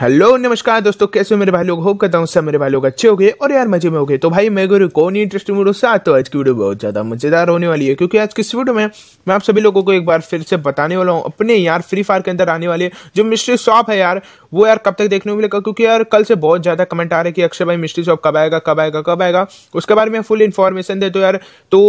hello नमस्कार दोस्तों कैसे हो मेरे भाई लोग होप करता हूँ सब मेरे भाई लोग अच्छे हो गए और यार मजे में हो गए तो भाई मैं गुरु कौन इंटरेस्टिंग वीडियो साथ तो आज की वीडियो बहुत ज़्यादा मज़ेदार होने वाली है क्योंकि आज की इस वीडियो में मैं आप सभी लोगों को एक बार फिर से बताने वाला हूँ अपने यार फ्री फायर के अंदर आने वाले जो मिस्ट्री शॉप है यार वो यार कब तक देखने को मिलेगा क्योंकि यार कल से बहुत ज़्यादा कमेंट आ रहे हैं कि अक्षय भाई मिस्ट्री शॉप कब आएगा कब आएगा कब आएगा उसके बारे में फुल इन्फॉर्मेशन दे दो यार तो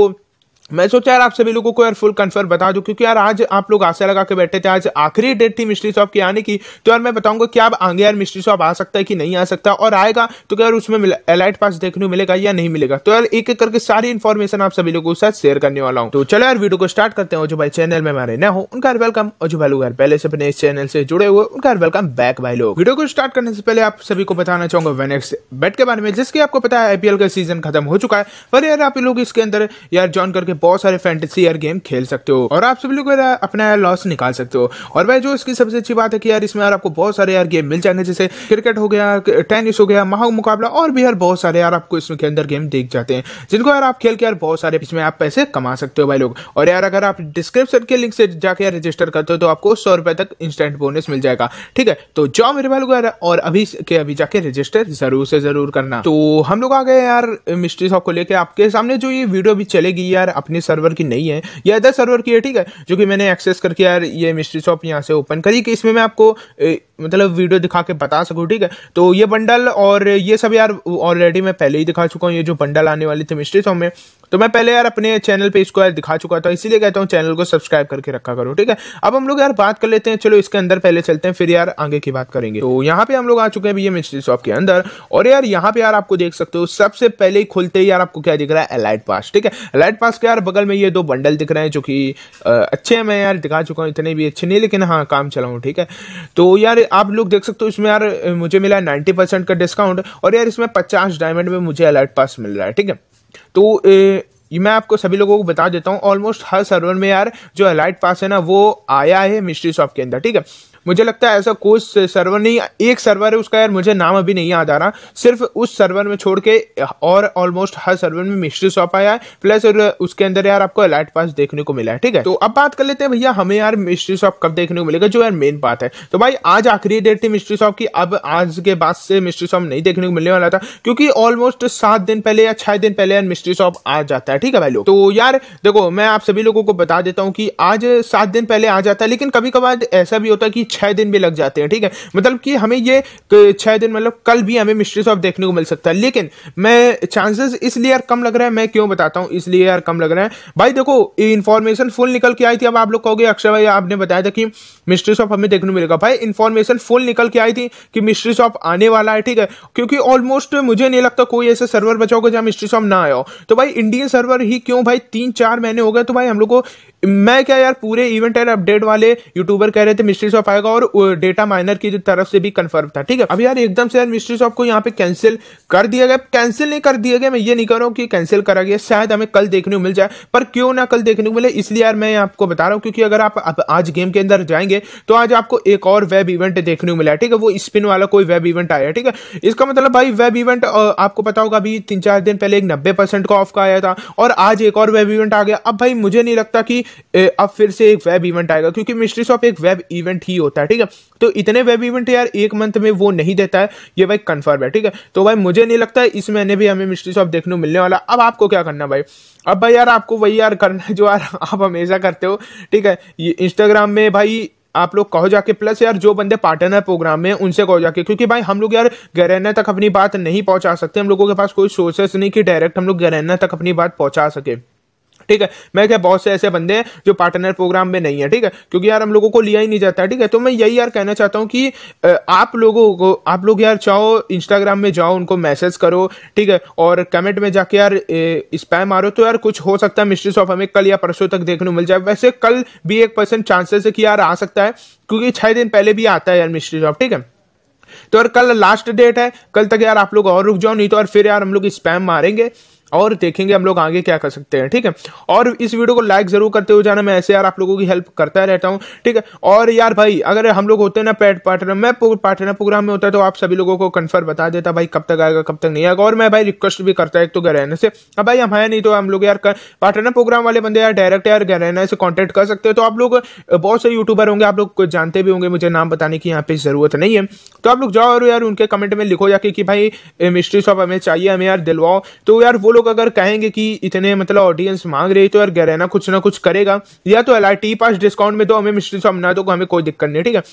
मैं सोचा यार आप सभी लोगों को यार फुल कंफर्म बता दूं क्योंकि यार आज आप लोग आशा लगा के बैठे थे आज आखिरी डेट थी मिस्ट्री शॉप की आने की तो यार मैं बताऊंगा क्या आप आगे यार मिस्ट्री शॉप आ सकता है कि नहीं आ सकता और आएगा तो क्या यार उसमें एलाइट पास देखने को मिलेगा या नहीं मिलेगा तो यार एक एक करके सारी इन्फॉर्मेशन आप सभी लोगों के साथ शेयर करने वाला हूँ तो चलो यार वीडियो को स्टार्ट करते हैं जो भाई चैनल में हमारे न हो उनका वेलकम और जो भाई यार पहले से अपने इस चैनल से जुड़े हुए उनका वेलकम बैक भाई लोग वीडियो को स्टार्ट करने से पहले आप सभी को बताना चाहूंगा वेनेक्स बैट के बारे में जिसकी आपको पता है आईपीएल का सीजन खत्म हो चुका है पर यार आप लोग इसके अंदर यार ज्वाइन करके बहुत सारे फैंटेसी यार गेम खेल सकते हो और आप सभी लोग अपना यार लॉस निकाल सकते हो और भाई जो इसकी सबसे अच्छी बात है कि यार इसमें यार आपको बहुत सारे यार गेम मिल जाएंगे जैसे क्रिकेट हो गया टेनिस हो गया महा मुकाबला और भी यार बहुत सारे यार आपको इसमें के अंदर गेम देख जाते हैं जिनको यार आप खेल के यार बहुत सारे इसमें आप पैसे कमा सकते हो भाई लोग और यार अगर आप डिस्क्रिप्शन के लिंक से जाके यार रजिस्टर करते हो तो आपको सौ रुपए तक इंस्टेंट बोनस मिल जाएगा ठीक है तो जाओ मेरे भाई लोग यार और अभी के अभी जाके रजिस्टर जरूर से जरूर करना तो हम लोग आ गए यार मिस्ट्री शॉप को लेके आपके सामने जो ये वीडियो भी चलेगी यार अपने अपने सर्वर की नहीं है या अदर सर्वर की है ठीक है जो कि मैंने एक्सेस करके यार ये मिस्ट्री शॉप यहाँ से ओपन करी कि इसमें मैं आपको ए, मतलब वीडियो दिखा के बता सकूँ ठीक है तो ये बंडल और ये सब यार ऑलरेडी मैं पहले ही दिखा चुका हूँ ये जो बंडल आने वाली थी मिस्ट्री शॉप में तो मैं पहले यार अपने चैनल पे इसको यार दिखा चुका था इसीलिए कहता हूँ चैनल को सब्सक्राइब करके रखा करो ठीक है अब हम लोग यार बात कर लेते हैं चलो इसके अंदर पहले चलते हैं फिर यार आगे की बात करेंगे तो यहाँ पे हम लोग आ चुके हैं भैया मिस्ट्री शॉप के अंदर और यार यहाँ पे यार आपको देख सकते हो सबसे पहले ही खुलते ही यार आपको क्या दिख रहा है एलाइट पास ठीक है एलाइट पास के यार बगल में ये दो बंडल दिख रहे हैं जो कि अच्छे हैं मैं यार दिखा चुका हूँ इतने भी अच्छे नहीं लेकिन हाँ काम चलाऊँ ठीक है तो यार आप लोग देख सकते हो इसमें यार मुझे मिला है नाइन्टी परसेंट का डिस्काउंट और यार इसमें पचास डायमंड में मुझे अलर्ट पास मिल रहा है ठीक है तो ए, मैं आपको सभी लोगों को बता देता हूँ ऑलमोस्ट हर सर्वर में यार जो अलाइट पास है ना वो आया है मिस्ट्री शॉप के अंदर ठीक है मुझे लगता है ऐसा कोई सर्वर नहीं एक सर्वर है उसका यार मुझे नाम अभी नहीं याद आ रहा सिर्फ उस सर्वर में छोड़ के और ऑलमोस्ट हर सर्वर में मिस्ट्री शॉप आया है प्लस उसके अंदर यार आपको अलर्ट पास देखने को मिला है ठीक है तो अब बात कर लेते हैं भैया हमें यार मिस्ट्री शॉप कब देखने को मिलेगा जो यार मेन बात है तो भाई आज आखिरी डेट थी मिस्ट्री शॉप की अब आज के बाद से मिस्ट्री शॉप नहीं देखने को मिलने वाला था क्योंकि ऑलमोस्ट सात दिन पहले या छह दिन पहले यार मिस्ट्री शॉप आ जाता है ठीक है भाई लोग तो यार देखो मैं आप सभी लोगों को बता देता हूँ कि आज सात दिन पहले आ जाता है लेकिन कभी कभार ऐसा भी होता है कि छः दिन भी लग जाते हैं ठीक है मतलब कि हमें ये छः दिन मतलब कल भी हमें मिस्ट्रीज ऑफ देखने को मिल सकता है लेकिन मैं चांसेस इसलिए यार कम लग रहा है मैं क्यों बताता हूँ इसलिए यार कम लग रहा है भाई देखो इन्फॉर्मेशन फुल निकल के आई थी अब आप लोग कहोगे अक्षय भाई आपने बताया था कि मिस्ट्रीज ऑफ हमें देखने को मिलेगा भाई इन्फॉर्मेशन फुल निकल के आई थी कि मिस्ट्रीज ऑफ आने वाला है ठीक है क्योंकि ऑलमोस्ट मुझे नहीं लगता कोई ऐसे सर्वर बचाओगे जहाँ मिस्ट्रीज ऑफ ना आया हो तो भाई इंडियन सर्वर ही क्यों भाई तीन चार महीने हो गए तो भाई हम लोग को मैं क्या यार पूरे इवेंट एंड अपडेट वाले यूट्यूबर कह रहे थे मिस्ट्री शॉप आएगा और डेटा माइनर की तरफ से भी कंफर्म था ठीक है अब यार एकदम से यार मिस्ट्री शॉप को यहाँ पे कैंसिल कर दिया गया कैंसिल नहीं कर दिया गया मैं ये नहीं कर रहा हूँ कि कैंसिल करा गया शायद हमें कल देखने को मिल जाए पर क्यों ना कल देखने को मिले इसलिए यार मैं आपको बता रहा हूँ क्योंकि अगर आप, आज गेम के अंदर जाएंगे तो आज आपको एक और वेब इवेंट देखने को मिला ठीक है वो स्पिन वाला कोई वेब इवेंट आया ठीक है इसका मतलब भाई वेब इवेंट आपको पता होगा अभी तीन चार दिन पहले एक नब्बे परसेंट का ऑफ का आया था और आज एक और वेब इवेंट आ गया अब भाई मुझे नहीं लगता कि अब फिर से एक वेब इवेंट आएगा क्योंकि मिस्ट्री शॉप एक वेब इवेंट ही होता है ठीक है तो इतने वेब इवेंट यार एक मंथ में वो नहीं देता है ये भाई कन्फर्म है ठीक है तो भाई मुझे नहीं लगता है इस महीने भी हमें मिस्ट्री शॉप देखने मिलने वाला अब आपको क्या करना भाई अब भाई यार आपको वही यार करना है जो यार आप हमेशा करते हो ठीक है ये इंस्टाग्राम में भाई आप लोग कहो जाके प्लस यार जो बंदे पार्टनर प्रोग्राम में उनसे कहो जाके क्योंकि भाई हम लोग यार गैरना तक अपनी बात नहीं पहुंचा सकते हम लोगों के पास कोई सोर्सेस नहीं कि डायरेक्ट हम लोग गैरना तक अपनी बात पहुंचा सके ठीक है मैं क्या बहुत से ऐसे बंदे हैं जो पार्टनर प्रोग्राम में नहीं है ठीक है क्योंकि यार हम लोगों को लिया ही नहीं जाता ठीक है तो मैं यही यार कहना चाहता हूँ कि आप लोगों को आप लोग यार चाहो इंस्टाग्राम में जाओ उनको मैसेज करो ठीक है और कमेंट में जाके यार स्पैम मारो तो यार कुछ हो सकता है मिस्ट्रीज ऑफ हमें कल या परसों तक देखने को मिल जाए वैसे कल भी एक परसेंट चांसेस है कि यार आ सकता है क्योंकि छह दिन पहले भी आता है यार मिस्ट्रीज ऑफ ठीक है तो यार कल लास्ट डेट है कल तक यार आप लोग और रुक जाओ नहीं तो यार फिर यार हम लोग स्पैम मारेंगे और देखेंगे हम लोग आगे क्या कर सकते हैं ठीक है और इस वीडियो को लाइक जरूर करते हुए जाना मैं ऐसे यार आप लोगों की हेल्प करता रहता हूँ ठीक है और यार भाई अगर हम लोग होते हैं ना पेट पार्टनर मैं पार्टनर प्रोग्राम में होता है तो आप सभी लोगों को कन्फर्म बता देता भाई कब तक आएगा कब तक नहीं आएगा और मैं भाई रिक्वेस्ट भी करता है एक तो गरहना से अब भाई हम है नहीं तो हम लोग यार पार्टनर प्रोग्राम वाले बंदे यार डायरेक्ट यार गरहना से कॉन्टेक्ट कर सकते हो तो आप लोग बहुत से यूट्यूबर होंगे आप लोग जानते भी होंगे मुझे नाम बताने की यहाँ पे जरूरत नहीं है तो आप लोग जाओ और यार उनके कमेंट में लिखो जाके कि भाई मिस्ट्री शॉप हमें चाहिए हमें यार दिलवाओ तो यार वो लोग लोग अगर कहेंगे कि इतने मतलब ऑडियंस मांग रही तो यार गैरेना कुछ ना कुछ करेगा या तो एल पास डिस्काउंट में दो हमें मिस्ट्री ना दो हमें कोई दिक्कत नहीं ठीक है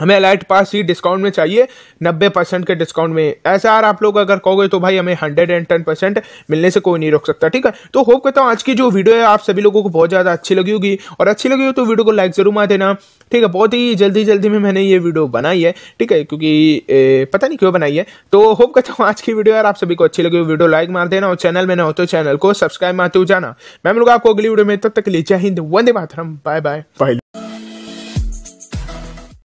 हमें अलाइट पास ही डिस्काउंट में चाहिए नब्बे परसेंट के डिस्काउंट में ऐसा यार आप लोग अगर कहोगे तो भाई हमें हंड्रेड एंड टेन परसेंट मिलने से कोई नहीं रोक सकता ठीक है तो होप करता हूँ आज की जो वीडियो है आप सभी लोगों को बहुत ज़्यादा अच्छी लगी होगी और अच्छी लगी हो तो वीडियो को लाइक जरूर मार देना ठीक है बहुत ही जल्दी जल्दी में मैंने ये वीडियो बनाई है ठीक है क्योंकि ए, पता नहीं क्यों बनाई है तो होप करता हूँ आज की वीडियो यार आप सभी को अच्छी लगी हो वीडियो लाइक मार देना और चैनल में ना हो तो चैनल को सब्सक्राइब मारते हो जाना मैं लोग आपको अगली वीडियो में तब तक लीजिए Hind Vande Mataram bye bye bye